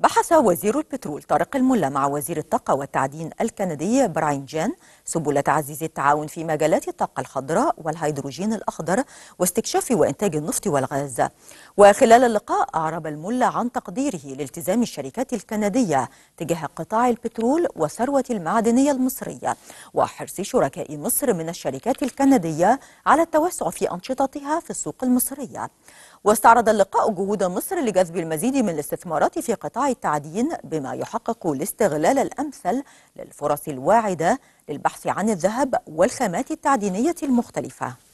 بحث وزير البترول طارق الملا مع وزير الطاقة والتعدين الكندي براين جان سبل تعزيز التعاون في مجالات الطاقة الخضراء والهيدروجين الأخضر واستكشاف وإنتاج النفط والغاز وخلال اللقاء أعرب الملا عن تقديره لالتزام الشركات الكندية تجاه قطاع البترول والثروة المعدنية المصرية وحرص شركاء مصر من الشركات الكندية على التوسع في أنشطتها في السوق المصرية واستعرض اللقاء جهود مصر لجذب المزيد من الاستثمارات في قطاع التعدين بما يحقق الاستغلال الأمثل للفرص الواعدة للبحث عن الذهب والخامات التعدينية المختلفة